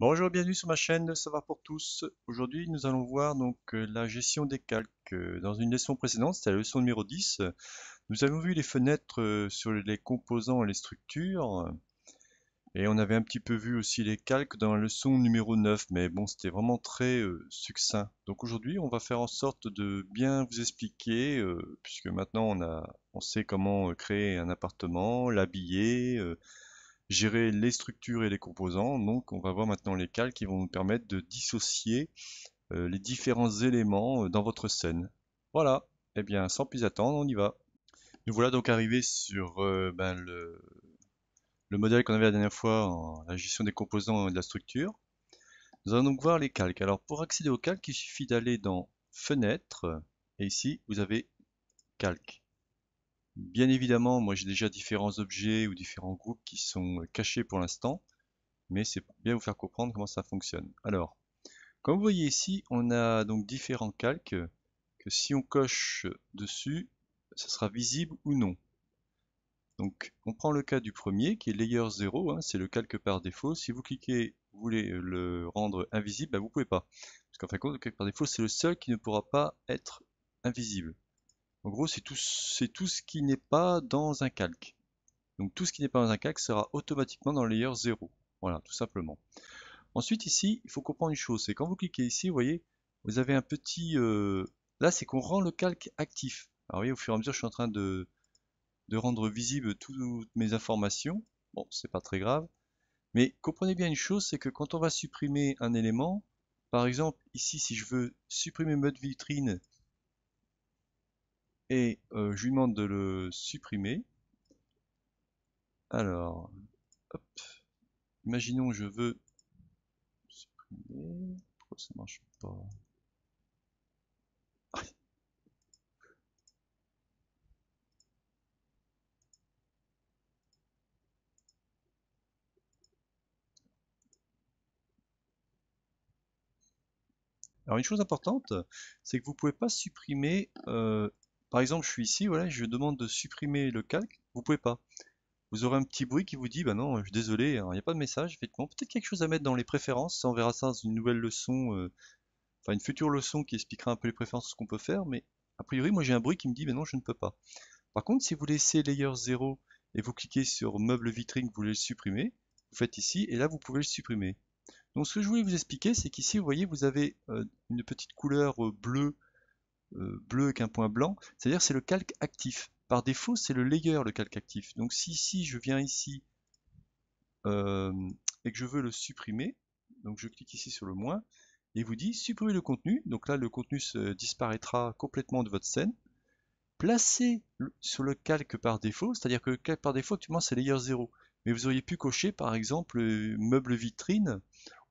Bonjour, et bienvenue sur ma chaîne Savoir pour tous. Aujourd'hui, nous allons voir donc euh, la gestion des calques. Euh, dans une leçon précédente, c'était la leçon numéro 10, nous avons vu les fenêtres euh, sur les composants et les structures. Et on avait un petit peu vu aussi les calques dans la leçon numéro 9, mais bon, c'était vraiment très succinct. Donc aujourd'hui, on va faire en sorte de bien vous expliquer, puisque maintenant on, a, on sait comment créer un appartement, l'habiller, gérer les structures et les composants. Donc on va voir maintenant les calques qui vont nous permettre de dissocier euh, les différents éléments euh, dans votre scène. Voilà, et eh bien sans plus attendre, on y va. Nous voilà donc arrivés sur euh, ben, le, modèle qu'on avait la dernière fois la gestion des composants et de la structure. Nous allons donc voir les calques. Alors pour accéder aux calques, il suffit d'aller dans Fenêtre, et ici vous avez Calques. Bien évidemment, moi j'ai déjà différents objets ou différents groupes qui sont euh, cachés pour l'instant, mais c'est bien vous faire comprendre comment ça fonctionne. Alors, comme vous voyez ici, on a donc différents calques que si on coche dessus, ça sera visible ou non. Donc on prend le cas du premier qui est layer 0, hein, c'est le calque par défaut. Si vous cliquez, vous voulez euh, le rendre invisible, vous bah, vous pouvez pas. Parce qu'en fin de compte, le calque par défaut, c'est le seul qui ne pourra pas être invisible. En gros, c'est tout, ce qui n'est pas dans un calque. Donc tout ce qui n'est pas dans un calque sera automatiquement dans le layer 0. Voilà, tout simplement. Ensuite, ici, il faut comprendre une chose, c'est quand vous cliquez ici, vous voyez, vous avez un petit... Euh, là, c'est qu'on rend le calque actif. Alors vous voyez, au fur et à mesure, je suis en train de, de rendre visible toutes mes informations. Bon, c'est pas très grave. Mais comprenez bien une chose, c'est que quand on va supprimer un élément, par exemple, ici, si je veux supprimer mode vitrine et euh, je lui demande de le supprimer. Alors, hop. imaginons je veux supprimer. Pourquoi ça marche pas Alors une chose importante, c'est que vous ne pouvez pas supprimer euh, par exemple, je suis ici, voilà, je demande de supprimer le calque, vous pouvez pas. Vous aurez un petit bruit qui vous dit, bah non, je suis désolé, il hein, n'y a pas de message, effectivement. Peut-être quelque chose à mettre dans les préférences, ça, on verra ça dans une nouvelle leçon, euh, enfin une future leçon qui expliquera un peu les préférences, ce qu'on peut faire, mais a priori, moi j'ai un bruit qui me dit, bah non, je ne peux pas. Par contre, si vous laissez layer 0 et vous cliquez sur meuble vitrine, vous voulez le supprimer, vous faites ici, et là vous pouvez le supprimer. Donc ce que je voulais vous expliquer, c'est qu'ici, vous voyez, vous avez euh, une petite couleur euh, bleue euh, bleu avec un point blanc, c'est-à-dire c'est le calque actif. Par défaut, c'est le layer le calque actif. Donc si si je viens ici euh, et que je veux le supprimer, donc je clique ici sur le moins, et il vous dit supprimer le contenu, donc là le contenu se disparaîtra complètement de votre scène, Placez sur le calque par défaut, c'est-à-dire que le calque par défaut actuellement c'est layer 0, mais vous auriez pu cocher par exemple euh, meuble vitrine,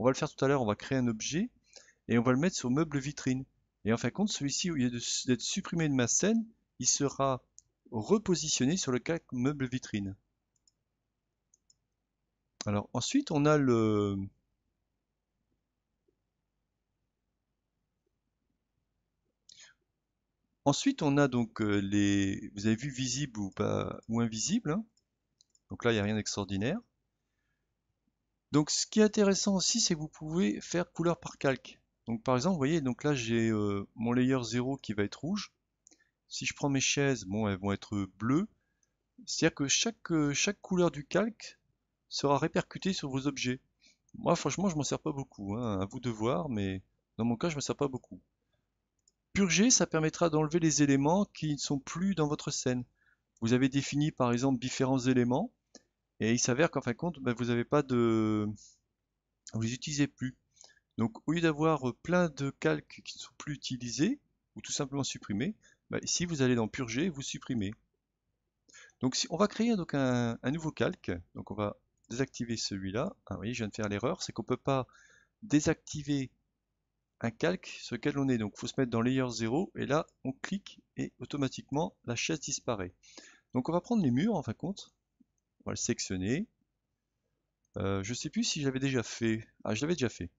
on va le faire tout à l'heure, on va créer un objet, et on va le mettre sur meuble vitrine. Et en fin de compte, celui-ci, au lieu d'être supprimé de ma scène, il sera repositionné sur le calque meuble vitrine. Alors ensuite, on a le, Ensuite, on a donc euh, les. Vous avez vu visible ou pas ou invisible. Hein. donc là, il n'y a rien d'extraordinaire. Donc ce qui est intéressant aussi, c'est que vous pouvez faire couleur par calque. Donc par exemple, vous voyez, donc là j'ai euh, mon layer 0 qui va être rouge. Si je prends mes chaises, bon, elles vont être bleues. C'est-à-dire que chaque, euh, chaque couleur du calque sera répercutée sur vos objets. Moi, franchement, je m'en sers pas beaucoup. Hein, à vous de voir, mais dans mon cas, je m'en sers pas beaucoup. Purger, ça permettra d'enlever les éléments qui ne sont plus dans votre scène. Vous avez défini, par exemple, différents éléments, et il s'avère qu'en fin de compte, ben, vous n'avez pas de... Vous les utilisez plus. Donc au lieu d'avoir euh, plein de calques qui ne sont plus utilisés, ou tout simplement supprimés, bah, si vous allez dans purger, vous supprimez. Donc si, on va créer donc un, nouveau calque, donc on va désactiver celui-là. Ah, vous voyez, je viens de faire l'erreur, c'est qu'on ne peut pas désactiver un calque sur lequel on est. Donc il faut se mettre dans layer 0 et là on clique et automatiquement la chaise disparaît. Donc on va prendre les murs en fin de compte, on va le sectionner. Euh, je sais plus si j'avais déjà fait. Ah, je l'avais déjà fait.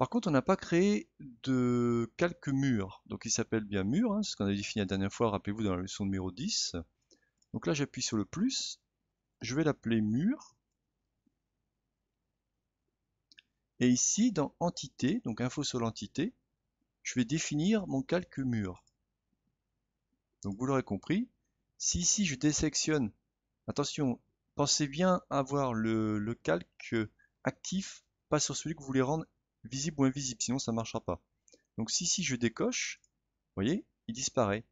Par contre, on n'a pas créé de calque mur. Donc il s'appelle bien mur, hein, ce qu'on a défini la dernière fois, rappelez-vous, dans la leçon numéro 10. Donc là, j'appuie sur le plus, je vais l'appeler mur. Et ici, dans entité, donc info sur l'entité, je vais définir mon calque mur. Donc vous l'aurez compris, si ici je désectionne, attention, pensez bien avoir le, le calque actif, pas sur celui que vous voulez rendre visible ou invisible, sinon ça ne marchera pas. Donc si si je décoche, vous voyez, il disparaît.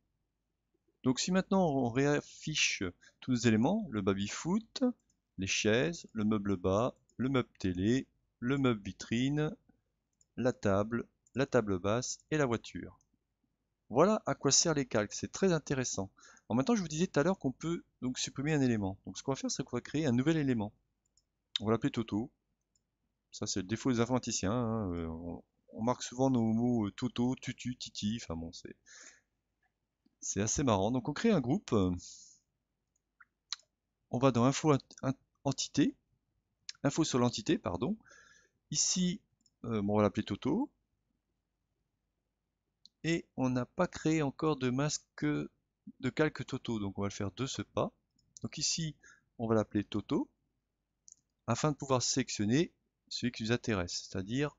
Donc si maintenant on réaffiche tous les éléments, le baby-foot, les chaises, le meuble bas, le meuble télé, le meuble vitrine, la table, la table basse et la voiture. Voilà à quoi servent les calques, c'est très intéressant. En maintenant je vous disais tout à l'heure qu'on peut donc supprimer un élément. Donc ce qu'on va faire, c'est qu'on va créer un nouvel élément. On va l'appeler Toto. Ça, c'est le défaut des informaticiens. Hein, euh, on, marque souvent nos mots euh, toto, tutu, titi. Enfin bon, c'est, c'est assez marrant. Donc, on crée un groupe. Euh, on va dans info entité. Info sur l'entité, pardon. Ici, on va l'appeler Toto. Et on n'a pas créé encore de masque de calque Toto, donc on va le faire de ce pas. Donc ici, on va l'appeler Toto, afin de pouvoir sélectionner celui qui nous intéresse, c'est-à-dire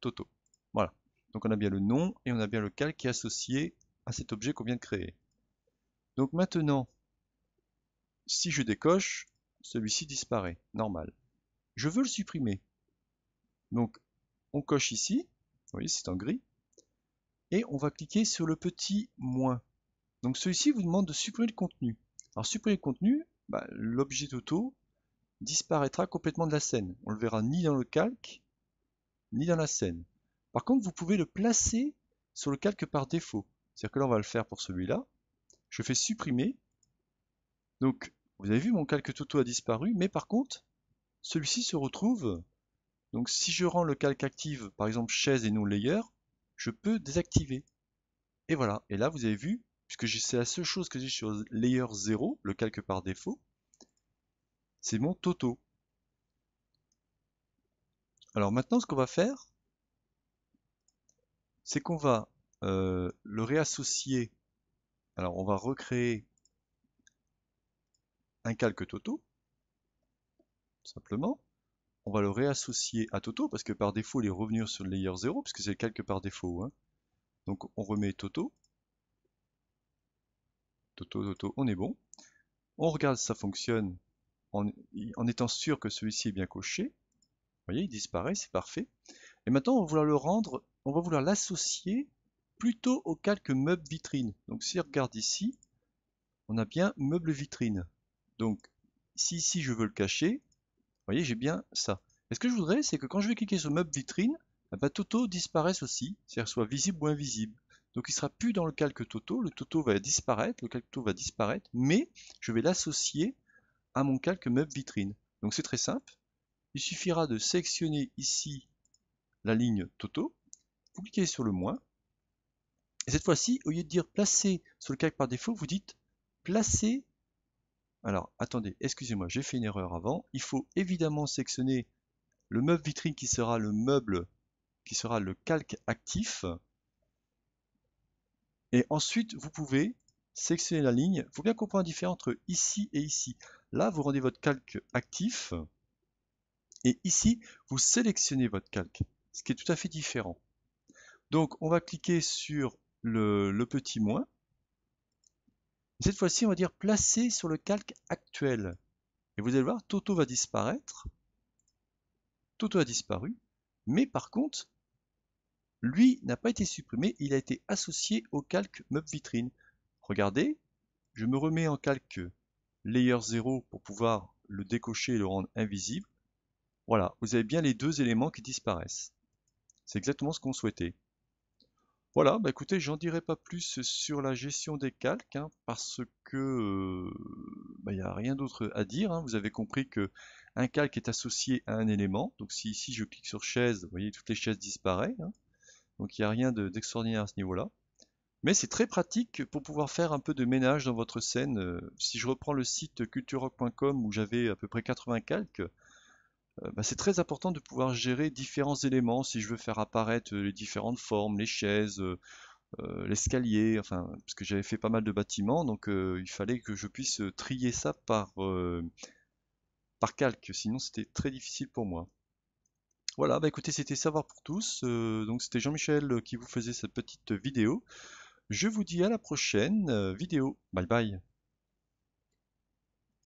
Toto. Voilà. Donc on a bien le nom et on a bien le calque qui est associé à cet objet qu'on vient de créer. Donc maintenant, si je décoche, celui-ci disparaît, normal. Je veux le supprimer. Donc on coche ici, vous voyez c'est en gris, et on va cliquer sur le petit moins. Donc celui-ci vous demande de supprimer le contenu. Alors supprimer le contenu, bah, l'objet Toto disparaîtra complètement de la scène. On le verra ni dans le calque, ni dans la scène. Par contre, vous pouvez le placer sur le calque par défaut. C'est-à-dire que là, on va le faire pour celui-là. Je fais supprimer. Donc, vous avez vu, mon calque Toto a disparu, mais par contre, celui-ci se retrouve. Donc, si je rends le calque active, par exemple chaise et non layer, je peux désactiver. Et voilà. Et là, vous avez vu, puisque c'est la seule chose que j'ai sur layer 0, le calque par défaut, c'est mon Toto. Alors maintenant, ce qu'on va faire, c'est qu'on va euh, le réassocier. Alors on va recréer un calque Toto, simplement. On va le réassocier à Toto, parce que par défaut, il est revenu sur le layer 0, puisque c'est le calque par défaut. Hein. Donc on remet Toto. Toto, Toto, on est bon. On regarde si ça fonctionne en, étant sûr que celui-ci est bien coché. Vous voyez, il disparaît, c'est parfait. Et maintenant, on va vouloir le rendre, on va vouloir l'associer plutôt au calque meuble vitrine. Donc si on regarde ici, on a bien meuble vitrine. Donc si ici je veux le cacher, vous voyez j'ai bien ça. Et ce que je voudrais, c'est que quand je vais cliquer sur meuble vitrine, eh ben, Toto disparaisse aussi, c'est-à-dire soit visible ou invisible. Donc il ne sera plus dans le calque Toto, le Toto va disparaître, le calque Toto va disparaître, mais je vais l'associer mon calque meuble vitrine. Donc c'est très simple. Il suffira de sélectionner ici la ligne Toto. Vous cliquez sur le moins. Et cette fois-ci, au lieu de dire placer sur le calque par défaut, vous dites placer. Alors attendez, excusez-moi, j'ai fait une erreur avant. Il faut évidemment sélectionner le meuble vitrine qui sera le meuble qui sera le calque actif. Et ensuite, vous pouvez sélectionner la ligne. Il faut bien comprendre la différence entre ici et ici. Là, vous rendez votre calque actif. Et ici, vous sélectionnez votre calque, ce qui est tout à fait différent. Donc, on va cliquer sur le, petit moins. Cette fois-ci, on va dire placer sur le calque actuel. Et vous allez voir, Toto va disparaître. Toto a disparu. Mais par contre, lui n'a pas été supprimé, il a été associé au calque Meuble Vitrine. Regardez, je me remets en calque layer 0 pour pouvoir le décocher et le rendre invisible. Voilà, vous avez bien les deux éléments qui disparaissent. C'est exactement ce qu'on souhaitait. Voilà, bah écoutez, j'en dirai pas plus sur la gestion des calques, hein, parce que il euh, n'y bah, a rien d'autre à dire. Hein. Vous avez compris que un calque est associé à un élément. Donc si ici je clique sur chaise, vous voyez, toutes les chaises disparaissent. Hein. Donc il n'y a rien d'extraordinaire à ce niveau-là. Mais c'est très pratique pour pouvoir faire un peu de ménage dans votre scène. Euh, si je reprends le site culture-rock.com où j'avais à peu près 80 calques, euh, bah, c'est très important de pouvoir gérer différents éléments si je veux faire apparaître euh, les différentes formes, les chaises, l'escalier, enfin, parce que j'avais fait pas mal de bâtiments, donc il fallait que je puisse trier ça par, par calque, sinon c'était très difficile pour moi. Voilà, bah écoutez, c'était Savoir pour tous, donc c'était Jean-Michel qui vous faisait cette petite vidéo. Je vous dis à la prochaine euh, vidéo. Bye bye.